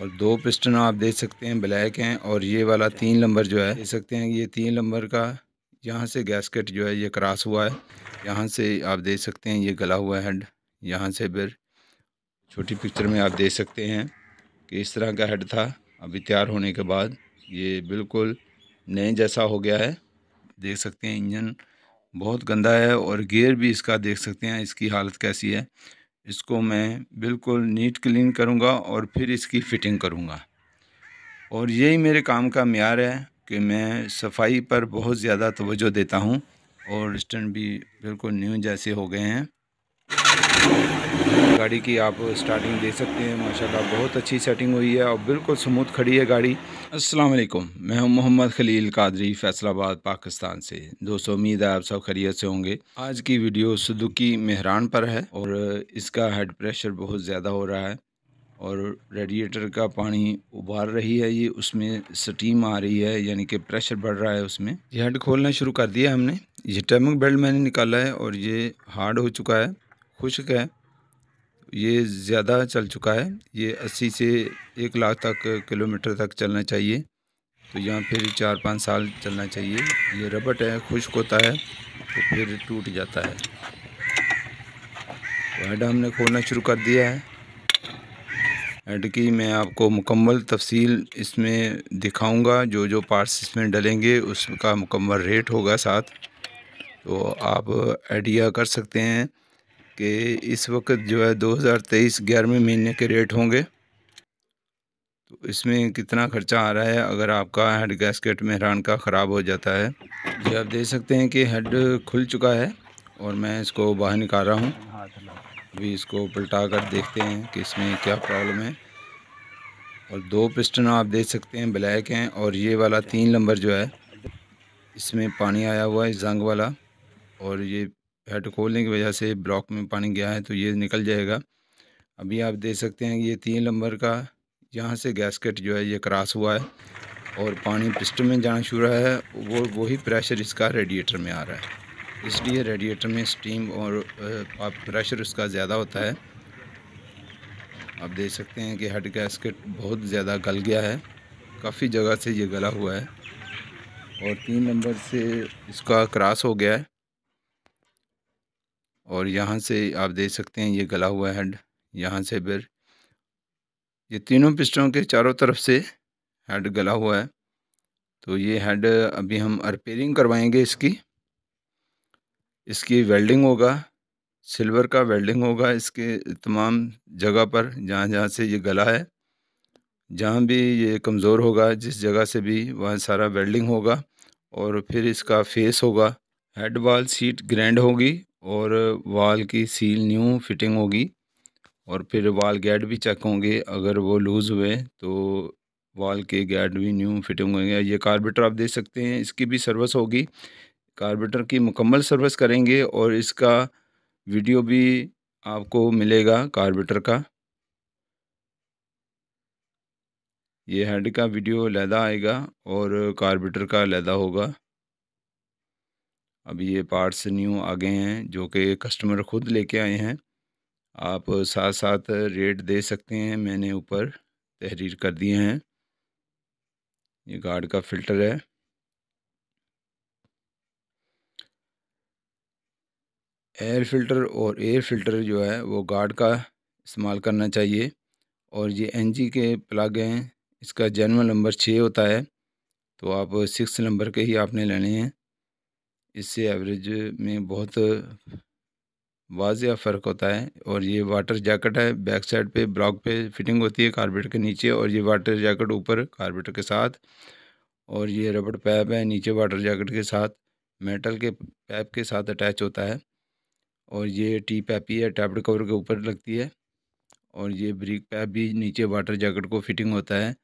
और दो पिस्टन आप देख सकते हैं ब्लैक हैं और ये वाला तीन नंबर जो है देख सकते हैं ये तीन नंबर का यहाँ से गैसकेट जो है ये क्रॉस हुआ है यहाँ से आप देख सकते हैं ये गला हुआ हेड यहाँ से फिर छोटी पिक्चर में आप देख सकते हैं कि इस तरह का हेड था अभी तैयार होने के बाद ये बिल्कुल नए जैसा हो गया है देख सकते हैं इंजन बहुत गंदा है और गेयर भी इसका देख सकते हैं इसकी हालत कैसी है इसको मैं बिल्कुल नीट क्लीन करूँगा और फिर इसकी फ़िटिंग करूँगा और यही मेरे काम का मैार है कि मैं सफाई पर बहुत ज़्यादा तोज्जो देता हूँ और स्टैंड भी बिल्कुल न्यू जैसे हो गए हैं गाड़ी की आप स्टार्टिंग दे सकते हैं माशाल्लाह बहुत अच्छी सेटिंग हुई है और बिल्कुल स्मूथ खड़ी है गाड़ी अस्सलाम वालेकुम मैं हूं मोहम्मद खलील कादरी फैसलाबाद पाकिस्तान से दोस्तों उम्मीद है आप सब खैरियत से होंगे आज की वीडियो सदुकी मेहरान पर है और इसका हेड प्रेशर बहुत ज़्यादा हो रहा है और रेडिएटर का पानी उबाल रही है ये उसमें स्टीम आ रही है यानी कि प्रेशर बढ़ रहा है उसमें ये हेड खोलना शुरू कर दिया हमने ये टर्मिक बेल्ट मैंने निकाला है और ये हार्ड हो चुका है खुश्क है ये ज़्यादा चल चुका है ये अस्सी से एक लाख तक किलोमीटर तक चलना चाहिए तो यहाँ फिर चार पाँच साल चलना चाहिए ये रबट है खुश्क होता है तो फिर टूट जाता है तो हेड हमने खोलना शुरू कर दिया है हेड की मैं आपको मुकम्मल तफसील इसमें दिखाऊंगा जो जो पार्ट्स इसमें डलेंगे उसका मुकम्मल रेट होगा साथ तो आप आइडिया कर सकते हैं कि इस वक्त जो है 2023 ग्यारहवें महीने के रेट होंगे तो इसमें कितना ख़र्चा आ रहा है अगर आपका हेड गैसकेट मेहरान का ख़राब हो जाता है जी आप देख सकते हैं कि हेड खुल चुका है और मैं इसको बाहर निकाल रहा हूँ अभी इसको पलटा कर देखते हैं कि इसमें क्या प्रॉब्लम है और दो पिस्टन आप देख सकते हैं ब्लैक हैं और ये वाला तीन नंबर जो है इसमें पानी आया हुआ है जंग वाला और ये हेड खोलने की वजह से ब्लॉक में पानी गया है तो ये निकल जाएगा अभी आप देख सकते हैं ये तीन नंबर का यहाँ से गैसकेट जो है ये क्रॉस हुआ है और पानी पिस्टन में जाना शुरू रहा है वो वही प्रेशर इसका रेडिएटर में आ रहा है इसलिए रेडिएटर में स्टीम और प्रेशर उसका ज़्यादा होता है आप देख सकते हैं कि हेड गैसकेट बहुत ज़्यादा गल गया है काफ़ी जगह से ये गला हुआ है और तीन नंबर से इसका क्रॉस हो गया है और यहाँ से आप देख सकते हैं ये गला हुआ हेड यहाँ से फिर ये तीनों पिस्टों के चारों तरफ से हेड गला हुआ है तो ये हेड अभी हम रिपेयरिंग करवाएंगे इसकी इसकी वेल्डिंग होगा सिल्वर का वेल्डिंग होगा इसके तमाम जगह पर जहाँ जहाँ से ये गला है जहाँ भी ये कमज़ोर होगा जिस जगह से भी वहाँ सारा वेल्डिंग होगा और फिर इसका फेस होगा हेड वाल सीट ग्रैंड होगी और वाल की सील न्यू फिटिंग होगी और फिर वाल गैड भी चेक होंगे अगर वो लूज़ हुए तो वाल के गैड भी न्यू फिटिंग होंगे ये कार्बेटर आप देख सकते हैं इसकी भी सर्विस होगी कार्बेटर की मुकम्मल सर्विस करेंगे और इसका वीडियो भी आपको मिलेगा कार्बेटर का ये हेड का वीडियो लैदा आएगा और कार्बेटर का लैदा होगा अभी ये पार्ट्स न्यू आ गए हैं जो कि कस्टमर ख़ुद लेके आए हैं आप साथ साथ रेट दे सकते हैं मैंने ऊपर तहरीर कर दिए हैं ये गार्ड का फ़िल्टर है एयर फ़िल्टर और एयर फ़िल्टर जो है वो गार्ड का इस्तेमाल करना चाहिए और ये एनजी के प्लग हैं इसका जन्म नंबर छः होता है तो आप सिक्स नंबर के ही आपने लेने हैं इससे एवरेज में बहुत वाज फ़र्क होता है और ये वाटर जैकेट है बैक साइड पे ब्लॉक पे फिटिंग होती है कारबेटर के नीचे और ये वाटर जैकेट ऊपर कारबेटर के साथ और ये रबड़ पैप है नीचे वाटर जैकेट के साथ मेटल के पैप के साथ अटैच होता है और ये टी पैप ही है टैपड कवर के ऊपर लगती है और ये ब्रिक पैप भी नीचे वाटर जैकेट को फिटिंग होता है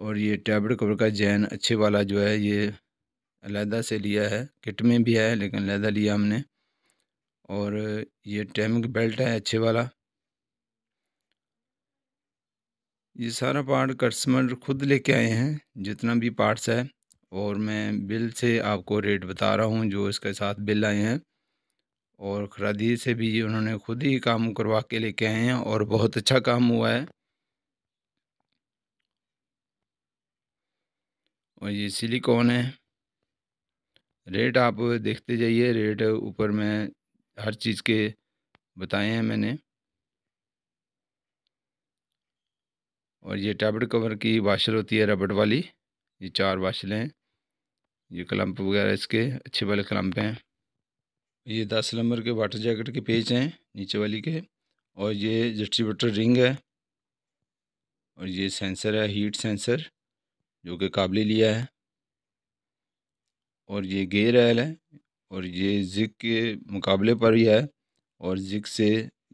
और ये टैबलेट कवर का जैन अच्छे वाला जो है ये अलहदा से लिया है किट में भी है लेकिन अलहदा लिया हमने और ये टैमिक बेल्ट है अच्छे वाला ये सारा पार्ट कस्टमर खुद लेके आए हैं जितना भी पार्ट्स है और मैं बिल से आपको रेट बता रहा हूँ जो इसके साथ बिल आए हैं और ख़रादी से भी उन्होंने खुद ही काम करवा के लेके आए हैं और बहुत अच्छा काम हुआ है और ये सिलिकॉन है रेट आप देखते जाइए रेट ऊपर में हर चीज़ के बताए हैं मैंने और ये टैबलेट कवर की वाशर होती है रबड़ वाली ये चार वाशलें हैं ये क्लम्प वगैरह इसके अच्छे वाले क्लम्प हैं ये दस नंबर के वाटर जैकेट के पेज हैं नीचे वाली के और ये डिस्ट्रीब्यूटर रिंग है और ये सेंसर है हीट सेंसर जो कि काबिल लिया है और ये गे रेल है और ये जिक के मुकाबले पर ही है और जिक से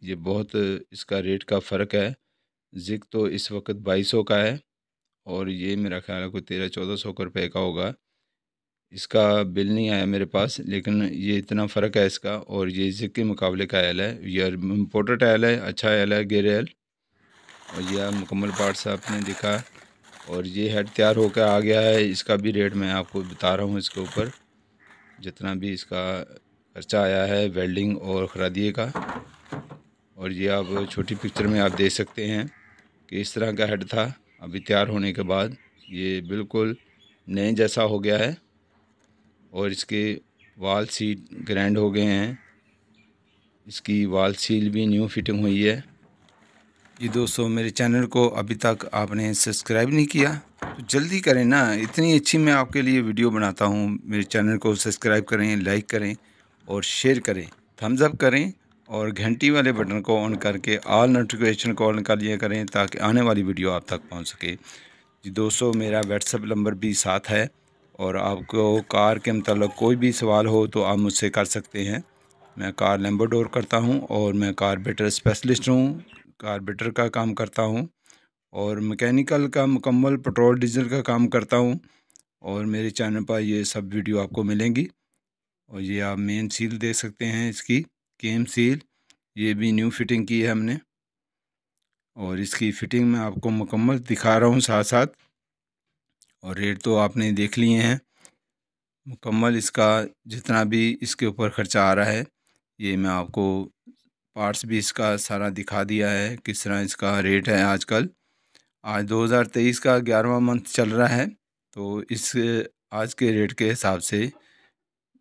ये बहुत इसका रेट का फ़र्क है जिक तो इस वक्त बाईस सौ का है और ये मेरा ख्याल है कोई तेरह चौदह सौ का रुपये का होगा इसका बिल नहीं आया मेरे पास लेकिन ये इतना फ़र्क है इसका और ये जिक के मुकाबले का एल है ये इम्पोर्टेड एल है अच्छा एल है गेर एल और यह मुकम्मल पार्ट से आपने देखा और ये हेड तैयार होकर आ गया है इसका भी रेट मैं आपको बता रहा हूँ इसके ऊपर जितना भी इसका खर्चा आया है वेल्डिंग और ख़रादिए का और ये आप छोटी पिक्चर में आप देख सकते हैं कि इस तरह का हेड था अभी तैयार होने के बाद ये बिल्कुल नए जैसा हो गया है और इसके वाल सीट ग्रैंड हो गए हैं इसकी वाल सील भी न्यू फिटिंग हुई है जी दोस्तों मेरे चैनल को अभी तक आपने सब्सक्राइब नहीं किया तो जल्दी करें ना इतनी अच्छी मैं आपके लिए वीडियो बनाता हूँ मेरे चैनल को सब्सक्राइब करें लाइक करें और शेयर करें थम्स अप करें और घंटी वाले बटन को ऑन करके ऑल नोटिफिकेशन को ऑन कर लिया करें ताकि आने वाली वीडियो आप तक पहुँच सके जी दोस्तों मेरा व्हाट्सअप नंबर भी साथ है और आपको कार के मतलब कोई भी सवाल हो तो आप मुझसे कर सकते हैं मैं कार लेम्बोडोर करता हूँ और मैं कार बेटर स्पेशलिस्ट हूँ कारपेटर का काम करता हूँ और मैकेनिकल का मुकम्मल पेट्रोल डीजल का काम करता हूँ और मेरे चैनल पर ये सब वीडियो आपको मिलेंगी और ये आप मेन सील देख सकते हैं इसकी केम सील ये भी न्यू फिटिंग की है हमने और इसकी फ़िटिंग मैं आपको मुकम्मल दिखा रहा हूँ साथ साथ और रेट तो आपने देख लिए हैं मुकम्मल इसका जितना भी इसके ऊपर ख़र्चा आ रहा है ये मैं आपको पार्ट्स भी इसका सारा दिखा दिया है किस तरह इसका रेट है आजकल आज 2023 का ग्यारहवा मंथ चल रहा है तो इस आज के रेट के हिसाब से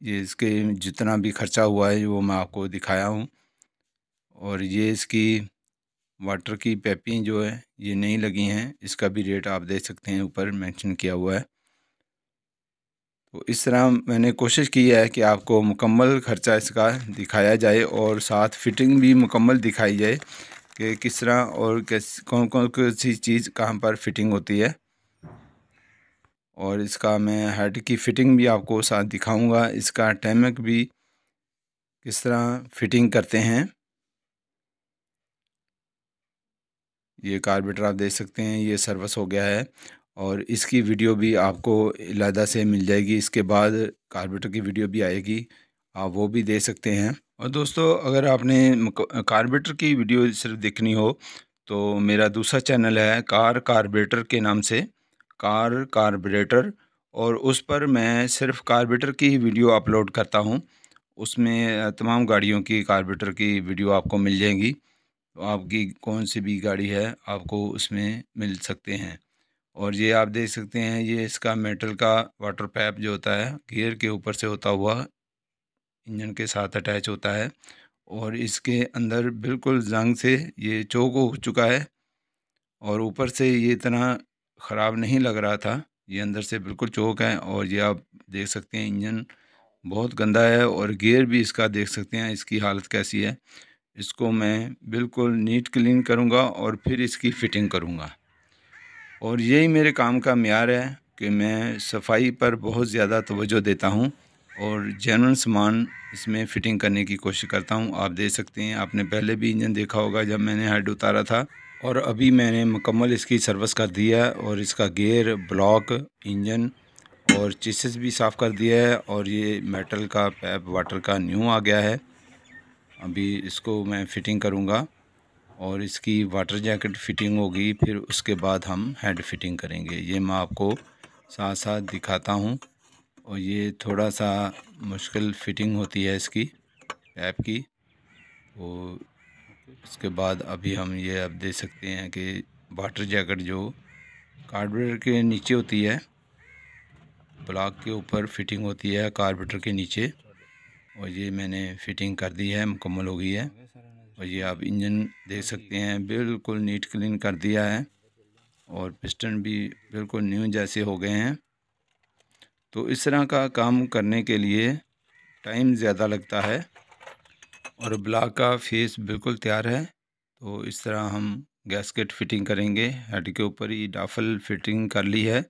ये इसके जितना भी खर्चा हुआ है वो मैं आपको दिखाया हूँ और ये इसकी वाटर की पैपिंग जो है ये नहीं लगी हैं इसका भी रेट आप देख सकते हैं ऊपर मेंशन किया हुआ है तो इस तरह मैंने कोशिश की है कि आपको मुकम्मल ख़र्चा इसका दिखाया जाए और साथ फिटिंग भी मुकम्मल दिखाई जाए कि किस तरह और कैस कौन कौन सी चीज़ कहाँ पर फिटिंग होती है और इसका मैं हेड की फ़िटिंग भी आपको साथ दिखाऊंगा इसका टैमक भी किस तरह फिटिंग करते हैं ये कार्बेटर आप देख सकते हैं ये सर्विस हो गया है और इसकी वीडियो भी आपको इलादा से मिल जाएगी इसके बाद कार्बेटर की वीडियो भी आएगी आप वो भी दे सकते हैं और दोस्तों अगर आपने कार्बेटर की वीडियो सिर्फ देखनी हो तो मेरा दूसरा चैनल है कार कार्बेटर के नाम से कार कार्बरेटर और उस पर मैं सिर्फ कार्बेटर की ही वीडियो अपलोड करता हूँ उसमें तमाम गाड़ियों की कार्बेटर की वीडियो आपको मिल जाएंगी तो आपकी कौन सी भी गाड़ी है आपको उसमें मिल सकते हैं और ये आप देख सकते हैं ये इसका मेटल का वाटर पाइप जो होता है गियर के ऊपर से होता हुआ इंजन के साथ अटैच होता है और इसके अंदर बिल्कुल जंग से ये चौक हो चुका है और ऊपर से ये इतना ख़राब नहीं लग रहा था ये अंदर से बिल्कुल चौक है और ये आप देख सकते हैं इंजन बहुत गंदा है और गेयर भी इसका देख सकते हैं इसकी हालत कैसी है इसको मैं बिल्कुल नीट क्लीन करूँगा और फिर इसकी फ़िटिंग करूँगा और यही मेरे काम का मैार है कि मैं सफाई पर बहुत ज़्यादा तोज्जो देता हूँ और जैन सामान इसमें फ़िटिंग करने की कोशिश करता हूँ आप देख सकते हैं आपने पहले भी इंजन देखा होगा जब मैंने हेड उतारा था और अभी मैंने मुकम्मल इसकी सर्विस कर दिया है और इसका गेयर ब्लॉक इंजन और चिसेस भी साफ़ कर दिया है और ये मेटल का पैप वाटर का न्यू आ गया है अभी इसको मैं फ़िटिंग करूँगा और इसकी वाटर जैकेट फिटिंग होगी फिर उसके बाद हम हेड फिटिंग करेंगे ये मैं आपको साथ साथ दिखाता हूँ और ये थोड़ा सा मुश्किल फिटिंग होती है इसकी ऐप की वो उसके बाद अभी हम ये अब देख सकते हैं कि वाटर जैकेट जो कार्बोरेटर के नीचे होती है ब्लॉक के ऊपर फिटिंग होती है कार्बोरेटर के नीचे और ये मैंने फिटिंग कर दी है मुकम्मल हो गई है और ये आप इंजन देख सकते हैं बिल्कुल नीट क्लीन कर दिया है और पिस्टन भी बिल्कुल न्यू जैसे हो गए हैं तो इस तरह का काम करने के लिए टाइम ज़्यादा लगता है और ब्लॉक का फेस बिल्कुल तैयार है तो इस तरह हम गैसकेट फिटिंग करेंगे हेड के ऊपर ही डाफल फिटिंग कर ली है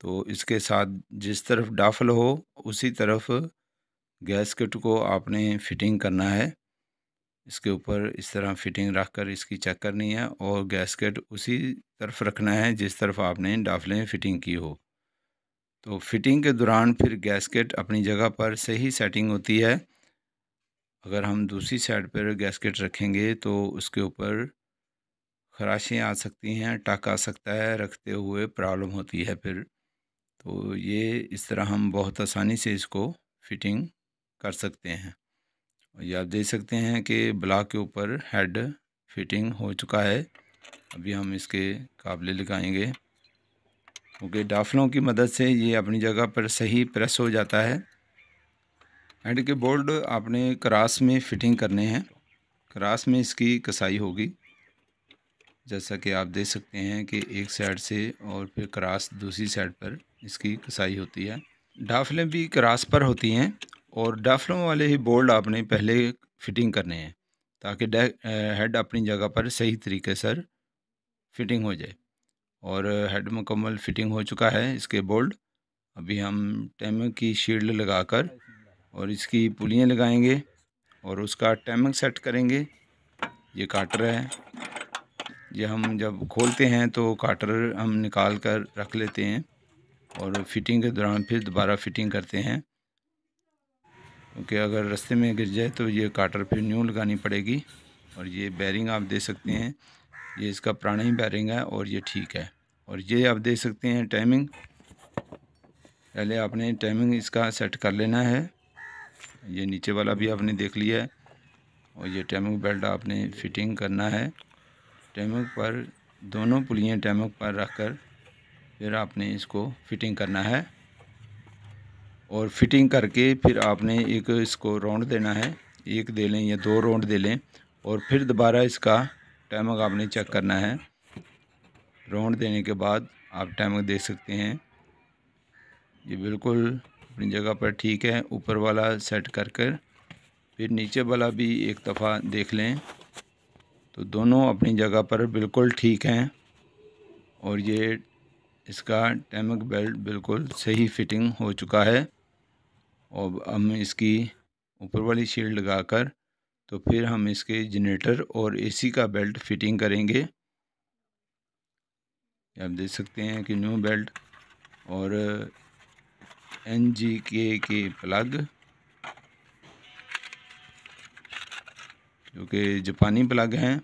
तो इसके साथ जिस तरफ डाफल हो उसी तरफ गैसकेट को आपने फिटिंग करना है इसके ऊपर इस तरह फिटिंग रख कर इसकी चेक करनी है और गैसकेट उसी तरफ रखना है जिस तरफ आपने में फिटिंग की हो तो फिटिंग के दौरान फिर गैसकेट अपनी जगह पर सही सेटिंग होती है अगर हम दूसरी साइड पर गैसकेट रखेंगे तो उसके ऊपर खराशें आ सकती हैं टक आ सकता है रखते हुए प्रॉब्लम होती है फिर तो ये इस तरह हम बहुत आसानी से इसको फिटिंग कर सकते हैं ये आप देख सकते हैं कि ब्लॉक के ऊपर हेड फिटिंग हो चुका है अभी हम इसके काबले लगाएंगे क्योंकि डाफलों की मदद से ये अपनी जगह पर सही प्रेस हो जाता है हेड के बोल्ट आपने क्रास में फिटिंग करने हैं क्रास में इसकी कसाई होगी जैसा कि आप देख सकते हैं कि एक साइड से और फिर क्रास दूसरी साइड पर इसकी कसाई होती है डाफलें भी क्रास पर होती हैं और डाफलों वाले ही बोल्ड आपने पहले फिटिंग करने हैं ताकि हेड अपनी जगह पर सही तरीके से फिटिंग हो जाए और हेड मुकम्मल फिटिंग हो चुका है इसके बोल्ड अभी हम टैमक की शील्ड लगाकर और इसकी पुलियाँ लगाएंगे और उसका टैमक सेट करेंगे ये काटर है ये हम जब खोलते हैं तो काटर हम निकाल कर रख लेते हैं और फिटिंग के दौरान फिर दोबारा फिटिंग करते हैं क्योंकि अगर रास्ते में गिर जाए तो ये काटर फिर न्यू लगानी पड़ेगी और ये बैरिंग आप दे सकते हैं ये इसका पुराना ही बैरिंग है और ये ठीक है और ये आप दे सकते हैं टाइमिंग पहले आपने टाइमिंग इसका सेट कर लेना है ये नीचे वाला भी आपने देख लिया है और ये टाइमिंग बेल्ट आपने फिटिंग करना है टाइमिंग पर दोनों पुलियाँ टाइमिंग पर रख कर फिर आपने इसको फिटिंग करना है और फिटिंग करके फिर आपने एक इसको राउंड देना है एक दे लें या दो राउंड दे लें और फिर दोबारा इसका टैमक आपने चेक करना है राउंड देने के बाद आप टैमक देख सकते हैं ये बिल्कुल अपनी जगह पर ठीक है ऊपर वाला सेट कर कर फिर नीचे वाला भी एक दफ़ा देख लें तो दोनों अपनी जगह पर बिल्कुल ठीक हैं और ये इसका टैमक बेल्ट बिल्कुल सही फिटिंग हो चुका है और हम इसकी ऊपर वाली शील्ड लगाकर तो फिर हम इसके जनरेटर और एसी का बेल्ट फिटिंग करेंगे आप देख सकते हैं कि न्यू बेल्ट और एन जी के के प्लग जो कि जापानी प्लग हैं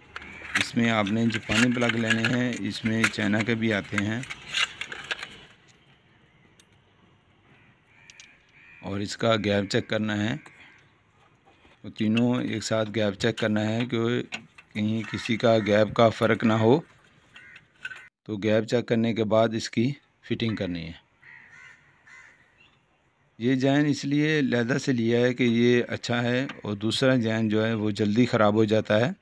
इसमें आपने जापानी प्लग लेने हैं इसमें चाइना के भी आते हैं और इसका गैप चेक करना है तो तीनों एक साथ गैप चेक करना है कि कहीं किसी का गैप का फ़र्क ना हो तो गैप चेक करने के बाद इसकी फ़िटिंग करनी है ये जैन इसलिए लहदा से लिया है कि ये अच्छा है और दूसरा जैन जो है वो जल्दी ख़राब हो जाता है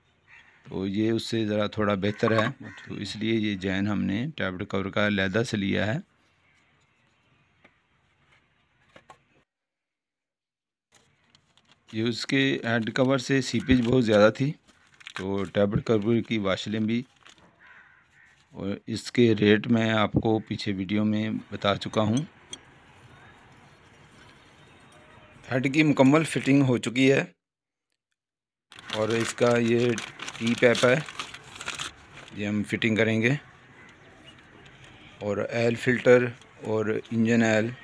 तो ये उससे ज़रा थोड़ा बेहतर है तो इसलिए ये जैन हमने टैबलेट कवर का लहदा से लिया है ये उसके हैंड कवर से सीपेज बहुत ज़्यादा थी तो टैबलेट कवर की वाशलें भी और इसके रेट मैं आपको पीछे वीडियो में बता चुका हूँ हेड की मुकम्मल फिटिंग हो चुकी है और इसका ये टी पैप है ये हम फिटिंग करेंगे और एल फिल्टर और इंजन एल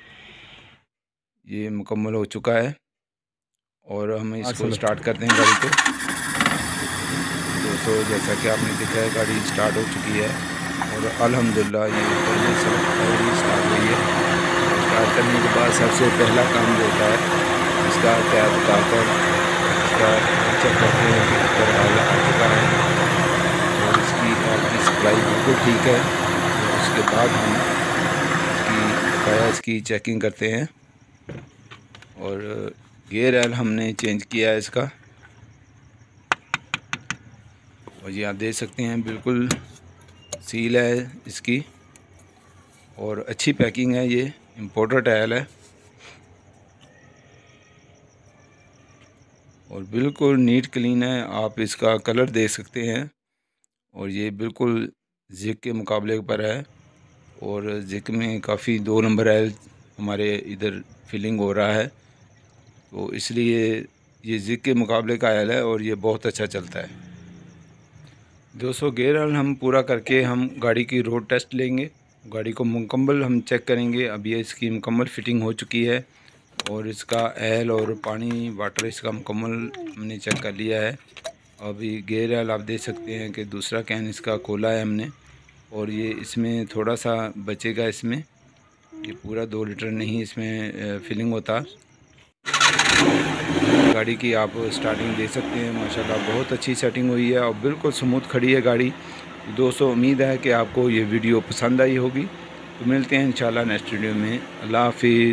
ये मुकम्मल हो चुका है और हम इसको स्टार्ट करते हैं गाड़ी को दोस्तों जैसा कि आपने देखा है गाड़ी स्टार्ट हो चुकी है और अलहमदिल्ला ये गाड़ी स्टार्ट हुई है स्टार्ट करने के बाद सबसे पहला काम जो होता है इसका कैब उतारकर इसका चेक करते हैं कि ऊपर आ चुका है और इसकी आपकी सप्लाई बिल्कुल ठीक है तो उसके बाद हम इसकी टायर्स की चेकिंग करते हैं और गेयर एल हमने चेंज किया है इसका और ये आप देख सकते हैं बिल्कुल सील है इसकी और अच्छी पैकिंग है ये इम्पोर्टेड टायल है और बिल्कुल नीट क्लीन है आप इसका कलर देख सकते हैं और ये बिल्कुल जिक के मुकाबले पर है और जिक में काफ़ी दो नंबर आयल हमारे इधर फिलिंग हो रहा है तो इसलिए ये जिक के मुकाबले का आयल है और ये बहुत अच्छा चलता है दोस्तों गेयर हल हम पूरा करके हम गाड़ी की रोड टेस्ट लेंगे गाड़ी को मुकम्मल हम चेक करेंगे अब ये इसकी मुकम्मल फिटिंग हो चुकी है और इसका आयल और पानी वाटर इसका मुकम्मल हमने चेक कर लिया है अभी गेयर एल आप देख सकते हैं कि दूसरा कैन इसका खोला है हमने और ये इसमें थोड़ा सा बचेगा इसमें ये पूरा दो लीटर नहीं इसमें फिलिंग होता गाड़ी की आप स्टार्टिंग दे सकते हैं माशाल्लाह बहुत अच्छी सेटिंग हुई है और बिल्कुल स्मूथ खड़ी है गाड़ी दोस्तों उम्मीद है कि आपको ये वीडियो पसंद आई होगी तो मिलते हैं इंशाल्लाह नेक्स्ट वीडियो में अल्लाह हाफिज़